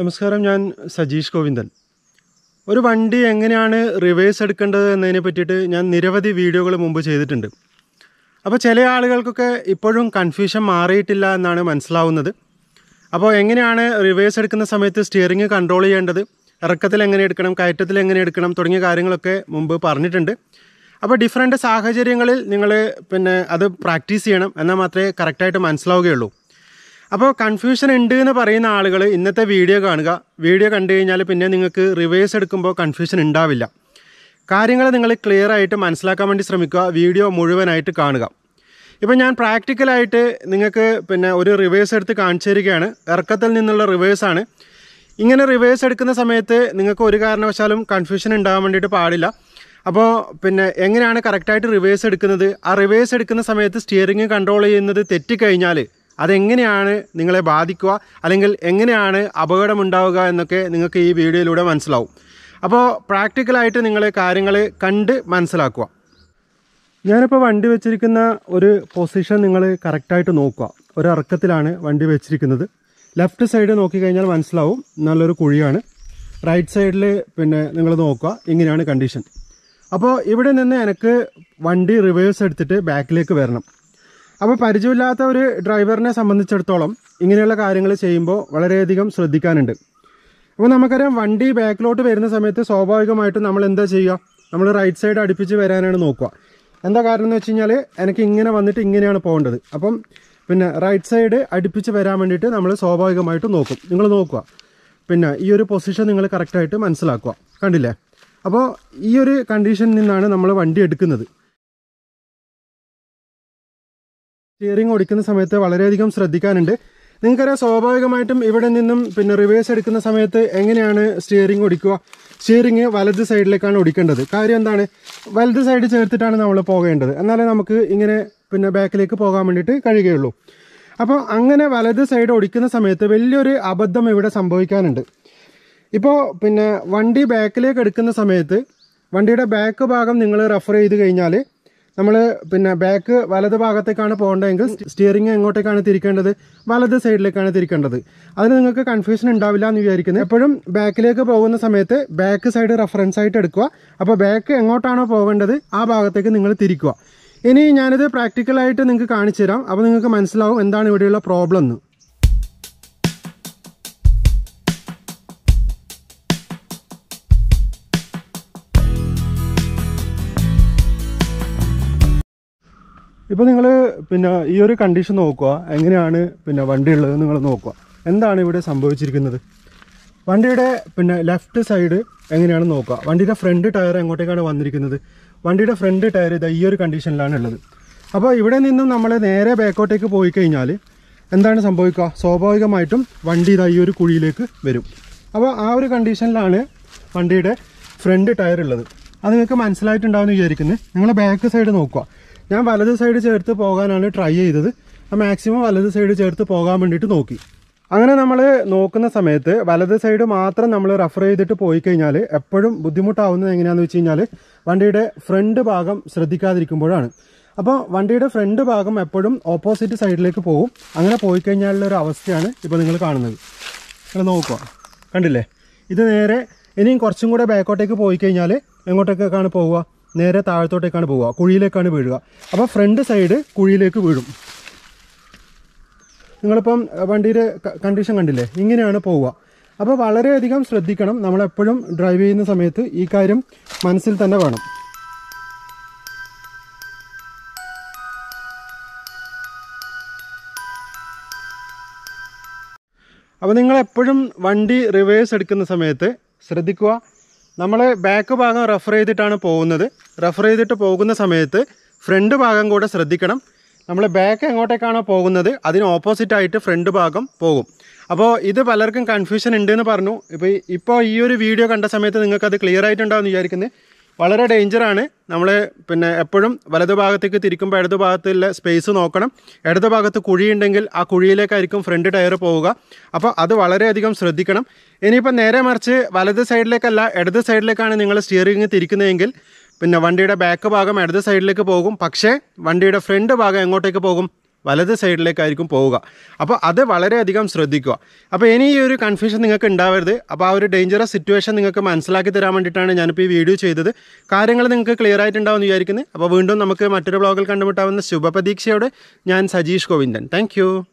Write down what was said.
നമസ്കാരം ഞാൻ സജീഷ് ഗോവിന്ദൻ ഒരു വണ്ടി എങ്ങനെയാണ് റിവേഴ്സ് എടുക്കേണ്ടത് എന്നതിനെ പറ്റിയിട്ട് ഞാൻ നിരവധി വീഡിയോകൾ മുമ്പ് ചെയ്തിട്ടുണ്ട് അപ്പോൾ ചില ആളുകൾക്കൊക്കെ ഇപ്പോഴും കൺഫ്യൂഷൻ മാറിയിട്ടില്ല എന്നാണ് മനസ്സിലാവുന്നത് അപ്പോൾ എങ്ങനെയാണ് റിവേഴ്സ് എടുക്കുന്ന സമയത്ത് സ്റ്റിയറിംഗ് കൺട്രോൾ ചെയ്യേണ്ടത് ഇറക്കത്തിൽ എങ്ങനെ എടുക്കണം കയറ്റത്തിൽ എങ്ങനെ എടുക്കണം തുടങ്ങിയ കാര്യങ്ങളൊക്കെ മുമ്പ് പറഞ്ഞിട്ടുണ്ട് അപ്പോൾ ഡിഫറെൻറ്റ് സാഹചര്യങ്ങളിൽ നിങ്ങൾ പിന്നെ അത് പ്രാക്ടീസ് ചെയ്യണം എന്നാൽ മാത്രമേ കറക്റ്റായിട്ട് മനസ്സിലാവുകയുള്ളൂ അപ്പോൾ കൺഫ്യൂഷൻ ഉണ്ട് എന്ന് പറയുന്ന ആളുകൾ ഇന്നത്തെ വീഡിയോ കാണുക വീഡിയോ കണ്ടു കഴിഞ്ഞാൽ പിന്നെ നിങ്ങൾക്ക് റിവേഴ്സ് എടുക്കുമ്പോൾ കൺഫ്യൂഷൻ ഉണ്ടാവില്ല കാര്യങ്ങൾ നിങ്ങൾ ക്ലിയർ ആയിട്ട് മനസ്സിലാക്കാൻ വേണ്ടി ശ്രമിക്കുക വീഡിയോ മുഴുവനായിട്ട് കാണുക ഇപ്പം ഞാൻ പ്രാക്ടിക്കലായിട്ട് നിങ്ങൾക്ക് പിന്നെ ഒരു റിവേഴ്സ് എടുത്ത് കാണിച്ചു തരികയാണ് ഇറക്കത്തിൽ നിന്നുള്ള റിവേഴ്സാണ് ഇങ്ങനെ റിവേഴ്സ് എടുക്കുന്ന സമയത്ത് നിങ്ങൾക്ക് ഒരു കാരണവശാലും കൺഫ്യൂഷൻ ഉണ്ടാകാൻ വേണ്ടിയിട്ട് പാടില്ല അപ്പോൾ പിന്നെ എങ്ങനെയാണ് കറക്റ്റായിട്ട് റിവേഴ്സ് എടുക്കുന്നത് ആ റിവേഴ്സ് എടുക്കുന്ന സമയത്ത് സ്റ്റിയറിങ് കൺട്രോൾ ചെയ്യുന്നത് തെറ്റിക്കഴിഞ്ഞാൽ അതെങ്ങനെയാണ് നിങ്ങളെ ബാധിക്കുക അല്ലെങ്കിൽ എങ്ങനെയാണ് അപകടമുണ്ടാവുക എന്നൊക്കെ നിങ്ങൾക്ക് ഈ വീഡിയോയിലൂടെ മനസ്സിലാവും അപ്പോൾ പ്രാക്ടിക്കലായിട്ട് നിങ്ങൾ കാര്യങ്ങൾ കണ്ട് മനസ്സിലാക്കുക ഞാനിപ്പോൾ വണ്ടി വെച്ചിരിക്കുന്ന ഒരു പൊസിഷൻ നിങ്ങൾ കറക്റ്റായിട്ട് നോക്കുക ഒരു ഇറക്കത്തിലാണ് വണ്ടി വെച്ചിരിക്കുന്നത് ലെഫ്റ്റ് സൈഡ് നോക്കിക്കഴിഞ്ഞാൽ മനസ്സിലാവും നല്ലൊരു കുഴിയാണ് റൈറ്റ് സൈഡിൽ പിന്നെ നിങ്ങൾ നോക്കുക ഇങ്ങനെയാണ് കണ്ടീഷൻ അപ്പോൾ ഇവിടെ നിന്ന് എനിക്ക് വണ്ടി റിവേഴ്സ് എടുത്തിട്ട് ബാക്കിലേക്ക് വരണം അപ്പോൾ പരിചയമില്ലാത്ത ഒരു ഡ്രൈവറിനെ സംബന്ധിച്ചിടത്തോളം ഇങ്ങനെയുള്ള കാര്യങ്ങൾ ചെയ്യുമ്പോൾ വളരെയധികം ശ്രദ്ധിക്കാനുണ്ട് അപ്പോൾ നമുക്കറിയാം വണ്ടി ബാക്കിലോട്ട് വരുന്ന സമയത്ത് സ്വാഭാവികമായിട്ടും നമ്മൾ എന്താ ചെയ്യുക നമ്മൾ റൈറ്റ് സൈഡ് അടുപ്പിച്ച് വരാനാണ് നോക്കുക എന്താ കാരണം എന്ന് വെച്ച് കഴിഞ്ഞാൽ എനിക്ക് ഇങ്ങനെ വന്നിട്ട് ഇങ്ങനെയാണ് പോകേണ്ടത് അപ്പം പിന്നെ റൈറ്റ് സൈഡ് അടുപ്പിച്ച് വരാൻ വേണ്ടിയിട്ട് നമ്മൾ സ്വാഭാവികമായിട്ട് നോക്കും നിങ്ങൾ നോക്കുക പിന്നെ ഈ ഒരു പൊസിഷൻ നിങ്ങൾ കറക്റ്റായിട്ട് മനസ്സിലാക്കുക കണ്ടില്ലേ അപ്പോൾ ഈ ഒരു കണ്ടീഷനിൽ നിന്നാണ് നമ്മൾ വണ്ടി എടുക്കുന്നത് സ്റ്റിയറിംഗ് ഓടിക്കുന്ന സമയത്ത് വളരെയധികം ശ്രദ്ധിക്കാനുണ്ട് നിങ്ങൾക്കറിയാം സ്വാഭാവികമായിട്ടും ഇവിടെ നിന്നും പിന്നെ റിവേഴ്സ് എടുക്കുന്ന സമയത്ത് എങ്ങനെയാണ് സ്റ്റിയറിംഗ് ഓടിക്കുക സ്റ്റിയറിംഗ് വലത് സൈഡിലേക്കാണ് ഓടിക്കേണ്ടത് കാര്യം എന്താണ് വലത് സൈഡ് ചേർത്തിട്ടാണ് നമ്മൾ പോകേണ്ടത് എന്നാലേ നമുക്ക് ഇങ്ങനെ പിന്നെ ബാക്കിലേക്ക് പോകാൻ വേണ്ടിയിട്ട് കഴിയുകയുള്ളൂ അപ്പോൾ അങ്ങനെ വലത് സൈഡ് ഓടിക്കുന്ന സമയത്ത് വലിയൊരു അബദ്ധം ഇവിടെ സംഭവിക്കാനുണ്ട് ഇപ്പോൾ പിന്നെ വണ്ടി ബാക്കിലേക്ക് എടുക്കുന്ന സമയത്ത് വണ്ടിയുടെ ബാക്ക് ഭാഗം നിങ്ങൾ റെഫർ ചെയ്ത് കഴിഞ്ഞാൽ നമ്മൾ പിന്നെ ബാക്ക് വലത് ഭാഗത്തേക്കാണ് പോകേണ്ടതെങ്കിൽ സ്റ്റിയറിംഗ് എങ്ങോട്ടേക്കാണ് തിരിക്കേണ്ടത് വലത് സൈഡിലേക്കാണ് തിരിക്കേണ്ടത് അതിന് നിങ്ങൾക്ക് കൺഫ്യൂഷൻ ഉണ്ടാവില്ല എന്ന് വിചാരിക്കുന്നത് എപ്പോഴും ബാക്കിലേക്ക് പോകുന്ന സമയത്ത് ബാക്ക് സൈഡ് റെഫറൻസ് ആയിട്ട് എടുക്കുക അപ്പോൾ ബാക്ക് എങ്ങോട്ടാണോ പോകേണ്ടത് ആ ഭാഗത്തേക്ക് നിങ്ങൾ തിരിക്കുക ഇനി ഞാനിത് പ്രാക്ടിക്കലായിട്ട് നിങ്ങൾക്ക് കാണിച്ചു തരാം അപ്പോൾ നിങ്ങൾക്ക് മനസ്സിലാവും എന്താണ് ഇവിടെയുള്ള പ്രോബ്ലം എന്ന് ഇപ്പോൾ നിങ്ങൾ പിന്നെ ഈ ഒരു കണ്ടീഷൻ നോക്കുക എങ്ങനെയാണ് പിന്നെ വണ്ടി ഉള്ളത് നിങ്ങൾ നോക്കുക എന്താണ് ഇവിടെ സംഭവിച്ചിരിക്കുന്നത് വണ്ടിയുടെ പിന്നെ ലെഫ്റ്റ് സൈഡ് എങ്ങനെയാണ് നോക്കുക വണ്ടിയുടെ ഫ്രണ്ട് ടയർ എങ്ങോട്ടേക്കാണ് വന്നിരിക്കുന്നത് വണ്ടിയുടെ ഫ്രണ്ട് ടയർ ഇതാ ഈ ഒരു കണ്ടീഷനിലാണ് ഉള്ളത് അപ്പോൾ ഇവിടെ നിന്നും നമ്മൾ നേരെ ബാക്കോട്ടേക്ക് പോയി കഴിഞ്ഞാൽ എന്താണ് സംഭവിക്കുക സ്വാഭാവികമായിട്ടും വണ്ടി ഇതാ ഈ ഒരു കുഴിയിലേക്ക് വരും അപ്പോൾ ആ ഒരു കണ്ടീഷനിലാണ് വണ്ടിയുടെ ഫ്രണ്ട് ടയർ ഉള്ളത് അത് നിങ്ങൾക്ക് മനസ്സിലായിട്ടുണ്ടാവുമെന്ന് വിചാരിക്കുന്നത് നിങ്ങൾ ബാക്ക് സൈഡ് നോക്കുക ഞാൻ വലത് സൈഡ് ചേർത്ത് പോകാനാണ് ട്രൈ ചെയ്തത് മാക്സിമം വലത് സൈഡ് ചേർത്ത് പോകാൻ വേണ്ടിയിട്ട് നോക്കി അങ്ങനെ നമ്മൾ നോക്കുന്ന സമയത്ത് വലത് സൈഡ് മാത്രം നമ്മൾ റെഫർ ചെയ്തിട്ട് പോയി കഴിഞ്ഞാൽ എപ്പോഴും ബുദ്ധിമുട്ടാവുന്നത് എങ്ങനെയാന്ന് വെച്ച് കഴിഞ്ഞാൽ വണ്ടിയുടെ ഫ്രണ്ട് ഭാഗം ശ്രദ്ധിക്കാതിരിക്കുമ്പോഴാണ് അപ്പോൾ വണ്ടിയുടെ ഫ്രണ്ട് ഭാഗം എപ്പോഴും ഓപ്പോസിറ്റ് സൈഡിലേക്ക് പോകും അങ്ങനെ പോയി കഴിഞ്ഞാലുള്ള ഒരു അവസ്ഥയാണ് ഇപ്പോൾ നിങ്ങൾ കാണുന്നത് അങ്ങനെ നോക്കുക കണ്ടില്ലേ ഇത് നേരെ ഇനിയും കുറച്ചും കൂടെ ബാക്കോട്ടേക്ക് പോയി കഴിഞ്ഞാൽ എങ്ങോട്ടേക്കാണ് പോവുക നേരെ താഴത്തോട്ടേക്കാണ് പോവുക കുഴിയിലേക്കാണ് വീഴുക അപ്പോൾ ഫ്രണ്ട് സൈഡ് കുഴിയിലേക്ക് വീഴും നിങ്ങളിപ്പം വണ്ടിയുടെ കണ്ടീഷൻ കണ്ടില്ലേ ഇങ്ങനെയാണ് പോവുക അപ്പോൾ വളരെയധികം ശ്രദ്ധിക്കണം നമ്മളെപ്പോഴും ഡ്രൈവ് ചെയ്യുന്ന സമയത്ത് ഈ കാര്യം മനസ്സിൽ തന്നെ വേണം അപ്പോൾ നിങ്ങൾ എപ്പോഴും വണ്ടി റിവേഴ്സ് എടുക്കുന്ന സമയത്ത് ശ്രദ്ധിക്കുക നമ്മൾ ബാക്ക് ഭാഗം റെഫർ ചെയ്തിട്ടാണ് പോകുന്നത് റെഫർ ചെയ്തിട്ട് പോകുന്ന സമയത്ത് ഫ്രണ്ട് ഭാഗം കൂടെ ശ്രദ്ധിക്കണം നമ്മൾ ബാക്ക് എങ്ങോട്ടേക്കാണോ പോകുന്നത് അതിന് ഓപ്പോസിറ്റായിട്ട് ഫ്രണ്ട് ഭാഗം പോകും അപ്പോൾ ഇത് പലർക്കും കൺഫ്യൂഷൻ ഉണ്ടെന്ന് പറഞ്ഞു ഇപ്പോൾ ഇപ്പോൾ ഈ ഒരു വീഡിയോ കണ്ട സമയത്ത് നിങ്ങൾക്കത് ക്ലിയർ ആയിട്ടുണ്ടാവും വിചാരിക്കുന്നത് വളരെ ഡേഞ്ചറാണ് നമ്മൾ പിന്നെ എപ്പോഴും വലതു ഭാഗത്തേക്ക് തിരിക്കുമ്പോൾ ഇടതു ഭാഗത്തുള്ള സ്പേസ് നോക്കണം ഇടതു ഭാഗത്ത് കുഴിയുണ്ടെങ്കിൽ ആ കുഴിയിലേക്കായിരിക്കും ഫ്രണ്ട് ടയർ പോവുക അപ്പോൾ അത് വളരെയധികം ശ്രദ്ധിക്കണം ഇനിയിപ്പോൾ നേരെ മറിച്ച് വലത് സൈഡിലേക്കല്ല ഇടത് സൈഡിലേക്കാണ് നിങ്ങൾ സ്റ്റിയറിംഗ് തിരിക്കുന്നതെങ്കിൽ പിന്നെ വണ്ടിയുടെ ബാക്ക് ഭാഗം ഇടത് സൈഡിലേക്ക് പോകും പക്ഷേ വണ്ടിയുടെ ഫ്രണ്ട് ഭാഗം എങ്ങോട്ടേക്ക് പോകും വലത് സൈഡിലേക്കായിരിക്കും പോവുക അപ്പോൾ അത് വളരെയധികം ശ്രദ്ധിക്കുക അപ്പോൾ ഇനി ഈ ഒരു കൺഫ്യൂഷൻ നിങ്ങൾക്ക് ഉണ്ടാവരുത് അപ്പോൾ ആ ഒരു ഡേഞ്ചറസ് സിറ്റുവേഷൻ നിങ്ങൾക്ക് മനസ്സിലാക്കി തരാൻ വേണ്ടിയിട്ടാണ് ഞാനിപ്പോൾ ഈ വീഡിയോ ചെയ്തത് കാര്യങ്ങൾ നിങ്ങൾക്ക് ക്ലിയർ ആയിട്ടുണ്ടാവുമെന്ന് വിചാരിക്കുന്നത് അപ്പോൾ വീണ്ടും നമുക്ക് മറ്റൊരു ബ്ലോഗിൽ കണ്ടുമുട്ടാവുന്ന ശുഭപ്രതീക്ഷയോടെ ഞാൻ സജീഷ് ഗോവിന്ദൻ താങ്ക്